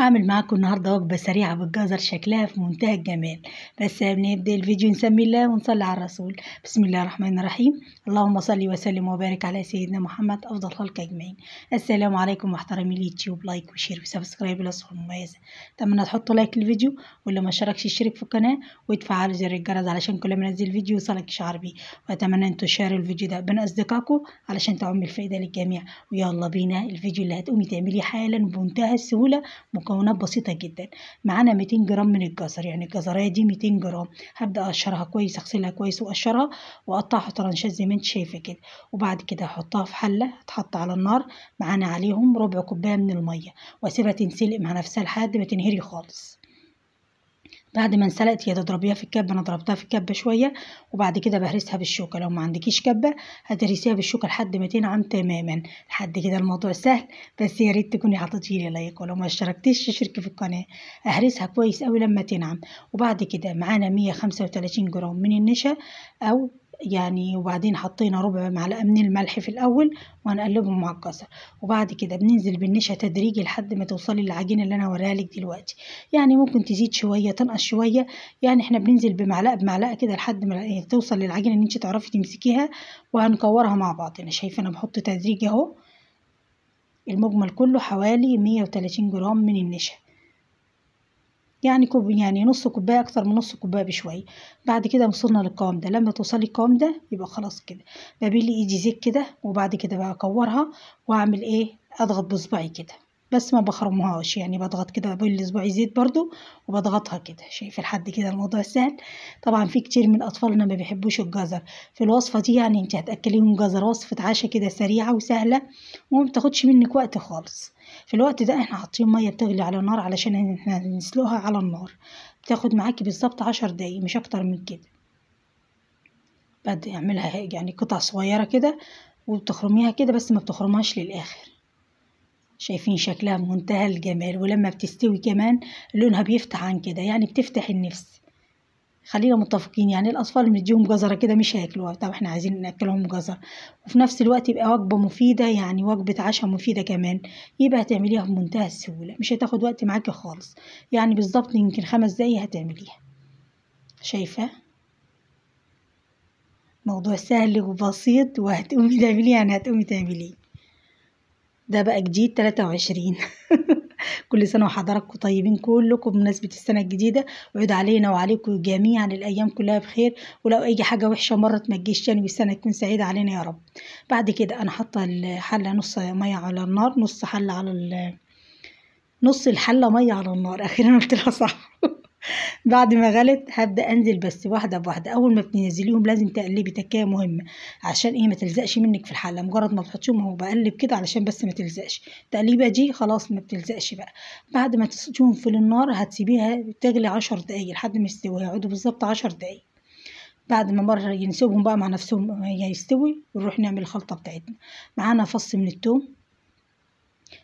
هعمل معاكم النهارده وجبه سريعه بالجزر شكلها في منتهى الجمال بس بنبدأ الفيديو نسمي الله ونصلي على الرسول بسم الله الرحمن الرحيم اللهم صل وسلم وبارك على سيدنا محمد افضل خلق اجمعين السلام عليكم محترمي اليوتيوب لايك وشير وسبسكرايب للصفحه المميزه اتمنى تحطوا لايك للفيديو واللي ما شاركش يشترك في القناه وتفعلوا زر الجرس علشان كل ما انزل فيديو يوصلك شعار بيه واتمنى انتوا تشاركوا الفيديو ده بين اصدقائكم علشان تعم الفايده للجميع ويلا بينا الفيديو اللي هتقومي تعمليه حالا بمنتهى السهوله مكونات بسيطة جدا معانا 200 جرام من الجزر يعني الجزراية دي 200 جرام هبدأ أقشرها كويس أغسلها كويس وأقشرها وأقطعها طرنشات زي ما انت شايفة كده وبعد كده هحطها في حلة هتحط على النار معانا عليهم ربع كوباية من المية وأسيبها تنسلق مع نفسها لحد ما تنهري خالص بعد ما انسلقت هي تضربيها في الكبه انا ضربتها في الكبه شويه وبعد كده بهرسها بالشوكه لو ما عندكيش كبه هتهرسيها بالشوكه لحد ما تنعم تماما لحد كده الموضوع سهل بس يا ريت تكوني حاطتي لي لايك ولو ما اشتركتيش اشتركي في القناه اهرسها كويس قوي لما تنعم وبعد كده معانا 135 جرام من النشا او يعني وبعدين حطينا ربع معلقة من الملح في الأول وهنقلبهم مع الكسر وبعد كده بننزل بالنشا تدريجي لحد ما توصلي للعجينة اللي أنا وريها لك دلوقتي يعني ممكن تزيد شوية تنقص شوية يعني احنا بننزل بمعلقة بمعلقة كده لحد ما توصل للعجينة إن انت تعرفي تمسكيها وهنكورها مع بعض أنا شايفة أنا بحط تدريجي أهو المجمل كله حوالي مية وتلاتين جرام من النشا يعني كوب يعني نص كوبايه اكتر من نص كوبايه بشويه بعد كده وصلنا للقوام ده لما توصلي القوام ده يبقى خلاص كده ببل ايدي زيت كده وبعد كده بقى اكورها واعمل ايه اضغط بصبعي كده بس ما بخرمهاش يعني بضغط كده بالاسبوع زيت برضو وبضغطها كده شايف لحد كده الموضوع سهل طبعا في كتير من اطفالنا ما بيحبوش الجزر في الوصفه دي يعني انت هتاكليهم جزر وصفه عشاء كده سريعه وسهله وما بتاخدش منك وقت خالص في الوقت ده احنا حاطين ميه بتغلي على النار علشان احنا نسلقها على النار بتاخد معاكي بالظبط عشر دقايق مش اكتر من كده بعد اعملها يعني قطع صغيره كده وبتخرميها كده بس ما بتخرمهاش للاخر شايفين شكلها منتهى الجمال ولما بتستوي كمان لونها بيفتح عن كده يعني بتفتح النفس خلينا متفقين يعني الاطفال بنديهم جزره كده مش هياكلوها طب احنا عايزين ناكلهم جزر وفي نفس الوقت يبقى وجبه مفيده يعني وجبه عشاء مفيده كمان يبقى هتعمليها بمنتهى السهوله مش هتاخد وقت معاكي خالص يعني بالظبط يمكن خمس دقايق هتعمليها شايفه موضوع سهل وبسيط وهتقومي تعمليه يعني هتقومي تعمليه ده بقى جديد 23 كل سنة وحضراتكم طيبين كلكم بمناسبة السنة الجديدة وعيد علينا وعليكم جميعا الأيام كلها بخير ولو أي حاجة وحشة مرت ما تجيش تاني والسنة تكون سعيدة علينا يا رب بعد كده أنا حاطة الحلة نص مية على النار نص حلة على ال... نص الحلة مية على النار أخيرا قلت لها صح بعد ما غلت هبدا انزل بس واحده بواحده اول ما بتنزليهم لازم تقلبي تكايه مهمه عشان ايه ما تلزقش منك في الحله مجرد ما بتحطيهم اهو بقلب كده علشان بس ما تلزقش التقليبه دي خلاص ما بتلزقش بقى بعد ما تسقطيهم في النار هتسيبيها تغلي عشر دقايق لحد ما يستوي هيقعدوا بالظبط عشر دقايق بعد ما مره ينسوهم بقى مع نفسهم يستوي نروح نعمل الخلطه بتاعتنا معانا فص من التوم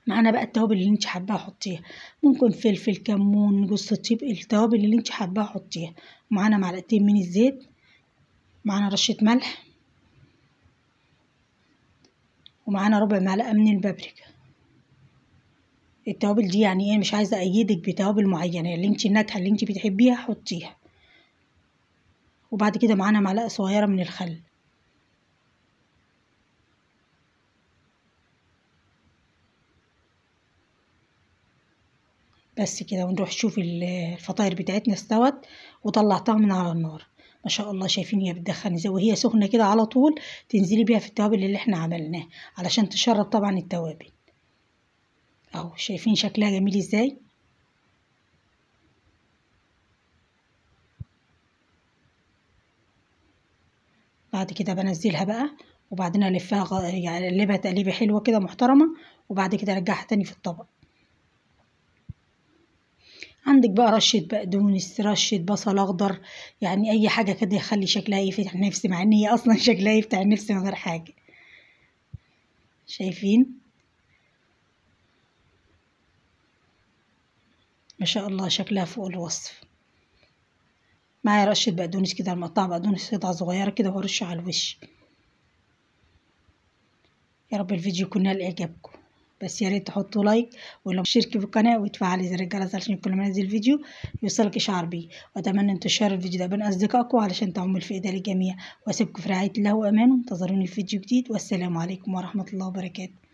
معانا بقى التوابل اللي انت حباها حطيها ممكن فلفل كمون جوز الطيب التوابل اللي انت حباها حطيها معانا معلقتين من الزيت معانا رشه ملح ومعانا ربع معلقه من البابريكا التوابل دي يعني ايه مش عايزه ايدك بتوابل معينه اللي انت النكهه اللي انت بتحبيها حطيها وبعد كده معانا معلقه صغيره من الخل بس كده ونروح نشوف الفطاير بتاعتنا استوت وطلعتها من على النار ما شاء الله شايفين هي بتدخن ازاي وهي سخنه كده على طول تنزلي بيها في التوابل اللي احنا عملناه علشان تشرب طبعا التوابل اهو شايفين شكلها جميل ازاي بعد كده بنزلها بقى وبعدين الفها يعني اقلبها تقليبه حلوه كده محترمه وبعد كده ارجعها تاني في الطبق عندك بقى رشة بقدونس رشة بصل أخضر يعني أي حاجة كده يخلي شكلها يفتح نفسي مع إن هي أصلا شكلها يفتح نفسي من غير حاجة شايفين ما شاء الله شكلها فوق الوصف معايا رشة بقدونس كده مقطع بقدونس قطعة صغيرة كده وارش على الوش يا رب الفيديو يكون نال إعجابكم بس يا ريت تحطوا لايك ولو تشتركوا في القناه وتفعلوا زر الجرس علشان كل ما انزل فيديو يوصلك اشعار بيه واتمنى ان تشاركوا الفيديو ده بين اصدقائكم علشان تعم الفائده للجميع واسيبكم في رعايه الله وامانه انتظروني في فيديو جديد والسلام عليكم ورحمه الله وبركاته